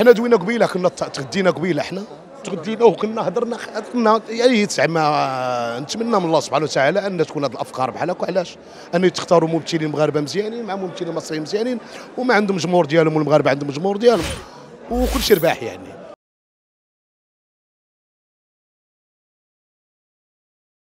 حنا دوينا قبيله كنا تغدينا قبيله حنا تغدينا وكنا هضرنا كنا يعني زعما نتمنى من الله سبحانه وتعالى ان تكون هذه الافكار بحال هكا علاش ان يختاروا ممثلين مغاربه مزيانين مع ممثلين مصريين مزيانين وما عندهم جمهور ديالهم والمغاربه عندهم جمهور ديالهم وكل شيء رباح يعني